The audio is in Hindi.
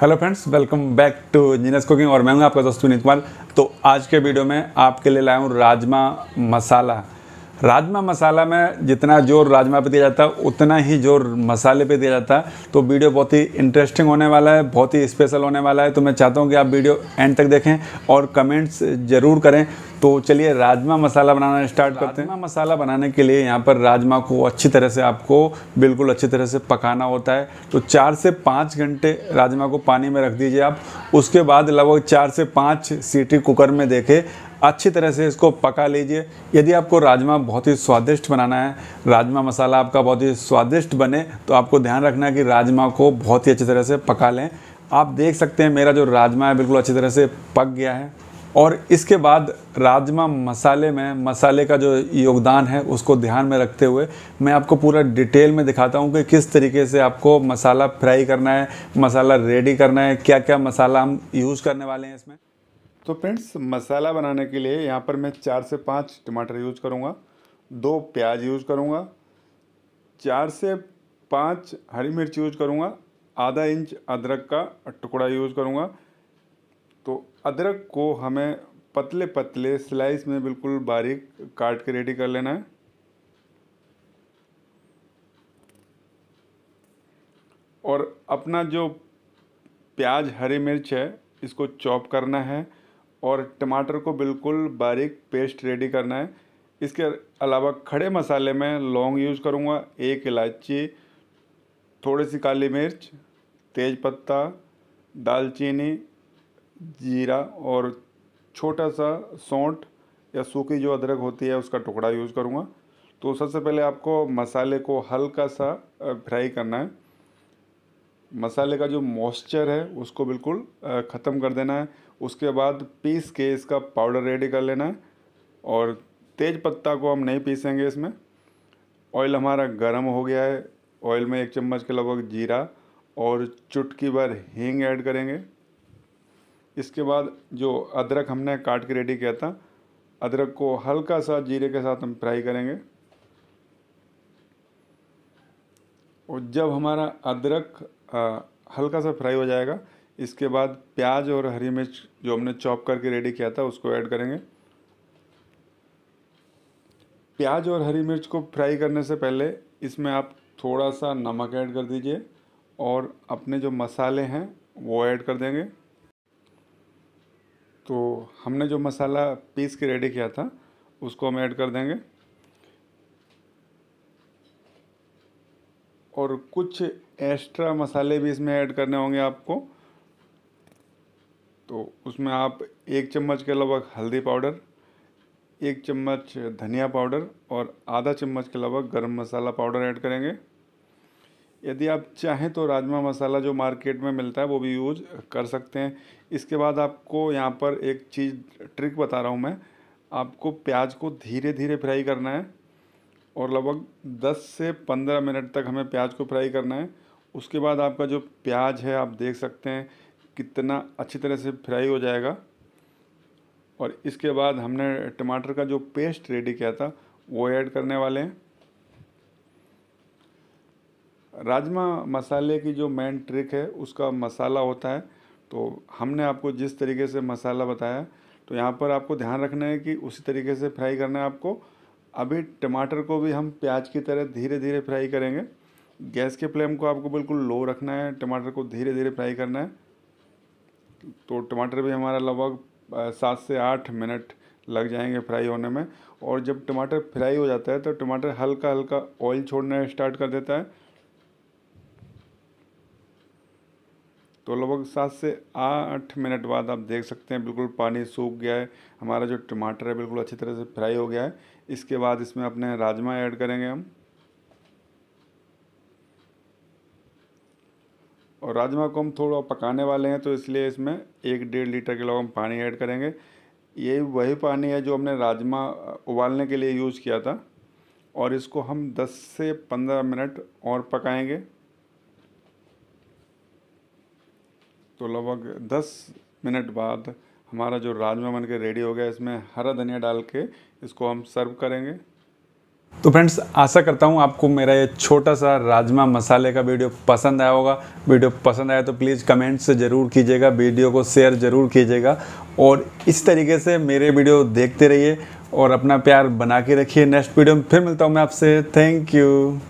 hello friends welcome back to जीनस कुकिंग और मैं हूं आपका दोस्त विनीत कुमार तो आज के वीडियो में आपके लिए लाया हूँ राजमा मसाला राजमा मसाला में जितना जोर राजमा पे दिया जाता है उतना ही जोर मसाले पे दिया जाता है तो वीडियो बहुत ही इंटरेस्टिंग होने वाला है बहुत ही स्पेशल होने वाला है तो मैं चाहता हूँ कि आप वीडियो एंड तक देखें और कमेंट्स ज़रूर करें तो चलिए राजमा मसाला बनाना स्टार्ट करते हैं राजमा मसाला बनाने के लिए यहाँ पर राजमा को अच्छी तरह से आपको बिल्कुल अच्छी तरह से पकाना होता है तो चार से पाँच घंटे राजमा को पानी में रख दीजिए आप उसके बाद लगभग चार से पाँच सीटी कुकर में देखें अच्छी तरह से इसको पका लीजिए यदि आपको राजमा बहुत ही स्वादिष्ट बनाना है राजमा मसाला आपका बहुत ही स्वादिष्ट बने तो आपको ध्यान रखना है कि राजमा को बहुत ही अच्छी तरह से पका लें आप देख सकते हैं मेरा जो राजमा है बिल्कुल अच्छी तरह से पक गया है और इसके बाद राजमा मसाले में मसाले का जो योगदान है उसको ध्यान में रखते हुए मैं आपको पूरा डिटेल में दिखाता हूँ कि किस तरीके से आपको मसाला फ्राई करना है मसाला रेडी करना है क्या क्या मसाला हम यूज़ करने वाले हैं इसमें तो फ्रेंड्स मसाला बनाने के लिए यहाँ पर मैं चार से पाँच टमाटर यूज करूँगा दो प्याज यूज करूँगा चार से पाँच हरी मिर्च यूज करूँगा आधा इंच अदरक का टुकड़ा यूज करूँगा तो अदरक को हमें पतले पतले स्लाइस में बिल्कुल बारीक काट के रेडी कर लेना है और अपना जो प्याज हरी मिर्च है इसको चॉप करना है और टमाटर को बिल्कुल बारीक पेस्ट रेडी करना है इसके अलावा खड़े मसाले में लौंग यूज़ करूँगा एक इलायची थोड़ी सी काली मिर्च तेज पत्ता दालचीनी जीरा और छोटा सा सौंठ या सूखी जो अदरक होती है उसका टुकड़ा यूज़ करूँगा तो सबसे पहले आपको मसाले को हल्का सा फ्राई करना है मसाले का जो मॉइस्चर है उसको बिल्कुल ख़त्म कर देना है उसके बाद पीस के इसका पाउडर रेडी कर लेना है और तेज पत्ता को हम नहीं पीसेंगे इसमें ऑयल हमारा गर्म हो गया है ऑयल में एक चम्मच के लगभग जीरा और चुटकी भर हींग ऐड करेंगे इसके बाद जो अदरक हमने काट के रेडी किया था अदरक को हल्का सा जीरे के साथ हम फ्राई करेंगे और जब हमारा अदरक हल्का सा फ्राई हो जाएगा इसके बाद प्याज और हरी मिर्च जो हमने चॉप करके रेडी किया था उसको ऐड करेंगे प्याज और हरी मिर्च को फ्राई करने से पहले इसमें आप थोड़ा सा नमक ऐड कर दीजिए और अपने जो मसाले हैं वो ऐड कर देंगे तो हमने जो मसाला पीस के रेडी किया था उसको हम ऐड कर देंगे और कुछ एक्स्ट्रा मसाले भी इसमें ऐड करने होंगे आपको तो उसमें आप एक चम्मच के लगभग हल्दी पाउडर एक चम्मच धनिया पाउडर और आधा चम्मच के लगभग गरम मसाला पाउडर ऐड करेंगे यदि आप चाहें तो राजमा मसाला जो मार्केट में मिलता है वो भी यूज कर सकते हैं इसके बाद आपको यहाँ पर एक चीज़ ट्रिक बता रहा हूँ मैं आपको प्याज को धीरे धीरे फ्राई करना है और लगभग 10 से 15 मिनट तक हमें प्याज को फ्राई करना है उसके बाद आपका जो प्याज है आप देख सकते हैं कितना अच्छी तरह से फ्राई हो जाएगा और इसके बाद हमने टमाटर का जो पेस्ट रेडी किया था वो ऐड करने वाले हैं राजमा मसाले की जो मेन ट्रिक है उसका मसाला होता है तो हमने आपको जिस तरीके से मसाला बताया तो यहाँ पर आपको ध्यान रखना है कि उसी तरीके से फ्राई करना है आपको अभी टमाटर को भी हम प्याज की तरह धीरे धीरे फ्राई करेंगे गैस के फ्लेम को आपको बिल्कुल लो रखना है टमाटर को धीरे धीरे फ्राई करना है तो टमाटर भी हमारा लगभग सात से आठ मिनट लग जाएंगे फ्राई होने में और जब टमाटर फ्राई हो जाता है तो टमाटर हल्का हल्का ऑयल छोड़ना स्टार्ट कर देता है तो लगभग सात से आठ मिनट बाद आप देख सकते हैं बिल्कुल पानी सूख गया है हमारा जो टमाटर है बिल्कुल अच्छी तरह से फ्राई हो गया है इसके बाद इसमें अपने राजमा ऐड करेंगे हम और राजमा को हम थोड़ा पकाने वाले हैं तो इसलिए इसमें एक डेढ़ लीटर के लगभग हम पानी ऐड करेंगे ये वही पानी है जो हमने राजमा उबालने के लिए यूज़ किया था और इसको हम 10 से 15 मिनट और पकाएंगे तो लगभग दस मिनट बाद हमारा जो राजमा बन के रेडी हो गया इसमें हरा धनिया डाल के इसको हम सर्व करेंगे तो फ्रेंड्स आशा करता हूँ आपको मेरा ये छोटा सा राजमा मसाले का वीडियो पसंद आया होगा वीडियो पसंद आया तो प्लीज़ कमेंट्स ज़रूर कीजिएगा वीडियो को शेयर ज़रूर कीजिएगा और इस तरीके से मेरे वीडियो देखते रहिए और अपना प्यार बना के रखिए नेक्स्ट वीडियो में फिर मिलता हूँ मैं आपसे थैंक यू